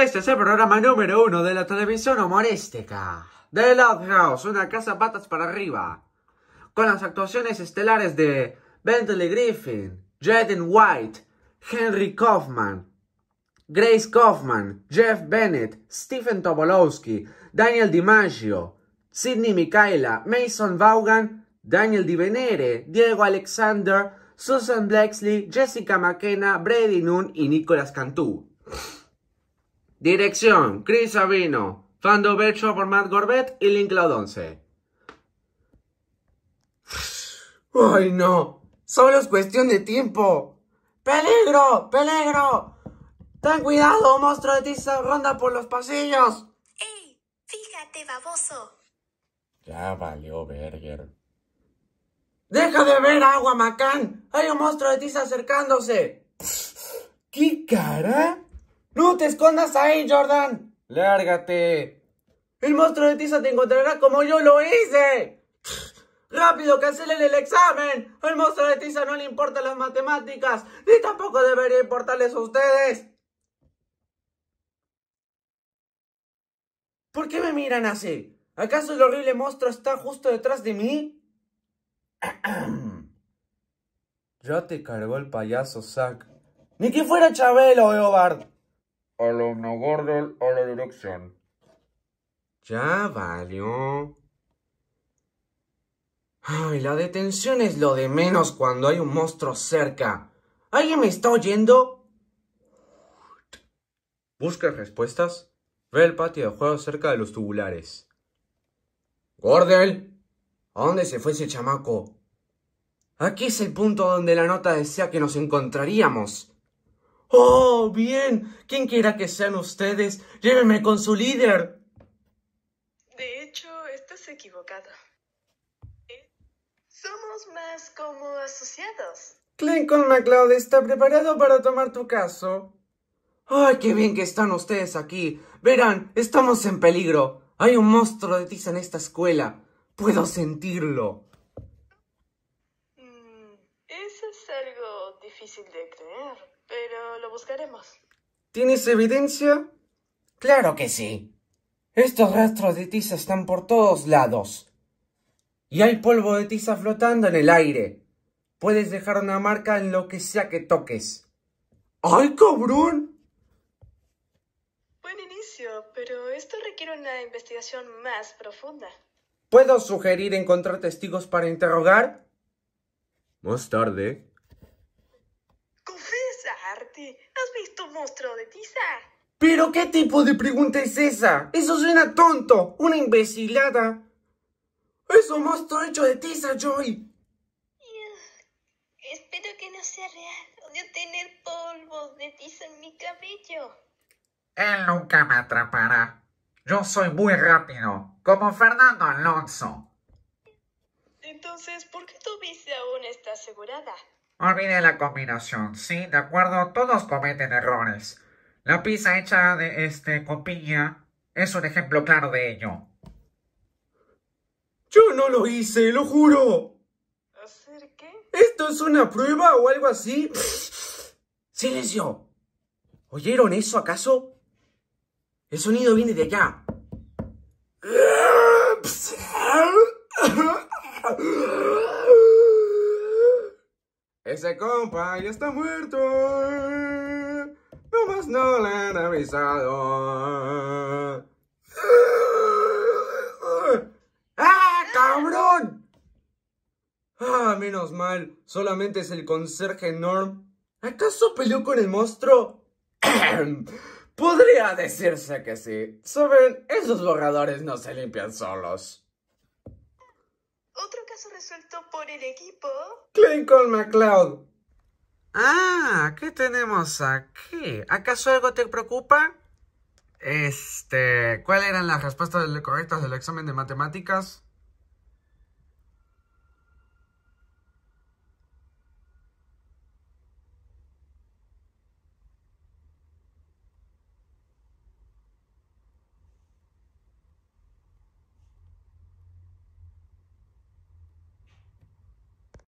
Este es el programa número uno de la televisión humorística. The Love House, una casa patas para arriba. Con las actuaciones estelares de Bentley Griffin, Jaden White, Henry Kaufman, Grace Kaufman, Jeff Bennett, Stephen Tobolowski, Daniel DiMaggio, Sidney Micaela, Mason Vaughan, Daniel DiVenere, Diego Alexander, Susan Blexley, Jessica McKenna, Brady Nunn y Nicolas Cantú. Dirección, Chris Sabino. Fando Bercho por Matt Gorbet y Link ¡Ay, no! Solo es cuestión de tiempo. ¡Peligro! ¡Peligro! ¡Ten cuidado, monstruo de tiza ronda por los pasillos! ¡Ey! ¡Fíjate, baboso! Ya valió, Berger. ¡Deja de ver agua, Macán! ¡Hay un monstruo de tiza acercándose! ¿Qué cara? ¡No te escondas ahí, Jordan! ¡Lárgate! El monstruo de tiza te encontrará como yo lo hice. ¡Rápido, cancelen el examen! ¡Al monstruo de tiza no le importan las matemáticas! ¡Ni tampoco debería importarles a ustedes! ¿Por qué me miran así? ¿Acaso el horrible monstruo está justo detrás de mí? ya te cargó el payaso, Zack. Ni que fuera Chabelo, Eobard a Gordel, a la dirección. Ya valió. Ay, la detención es lo de menos cuando hay un monstruo cerca. ¿Alguien me está oyendo? Busca respuestas. Ve el patio de juego cerca de los tubulares. Gordel, ¿a dónde se fue ese chamaco? Aquí es el punto donde la nota decía que nos encontraríamos. Oh, bien. Quien quiera que sean ustedes, llévenme con su líder. De hecho, estás equivocado. Eh, somos más como asociados. Lincoln MacLeod está preparado para tomar tu caso. ¡Ay, qué bien que están ustedes aquí! Verán, estamos en peligro. Hay un monstruo de tiza en esta escuela. Puedo sentirlo. difícil de creer, pero lo buscaremos. ¿Tienes evidencia? Claro que sí. Estos rastros de tiza están por todos lados. Y hay polvo de tiza flotando en el aire. Puedes dejar una marca en lo que sea que toques. ¡Ay, cabrón! Buen inicio, pero esto requiere una investigación más profunda. ¿Puedo sugerir encontrar testigos para interrogar? Más tarde, ¿has visto un monstruo de tiza? ¿Pero qué tipo de pregunta es esa? Eso suena tonto, una imbecilada. Es un monstruo hecho de tiza, Joy. Espero que no sea real. Odio tener polvos de tiza en mi cabello. Él nunca me atrapará. Yo soy muy rápido, como Fernando Alonso. Entonces, ¿por qué tu visa aún está asegurada? Olvide la combinación, ¿sí? ¿De acuerdo? Todos cometen errores. La pizza hecha de este, con es un ejemplo claro de ello. Yo no lo hice, lo juro. ¿Hacer qué? ¿Esto es una prueba o algo así? ¡Silencio! ¿Oyeron eso acaso? El sonido viene de allá. Se compa ya está muerto. Nomás no le han avisado. ¡Ah, cabrón! Ah, menos mal. Solamente es el conserje Norm. ¿Acaso peleó con el monstruo? Podría decirse que sí. Saben, esos borradores no se limpian solos. Otro caso resuelto por el equipo. Lincoln McLeod. Ah, ¿qué tenemos aquí? ¿Acaso algo te preocupa? Este, ¿cuáles eran las respuestas correctas del examen de matemáticas?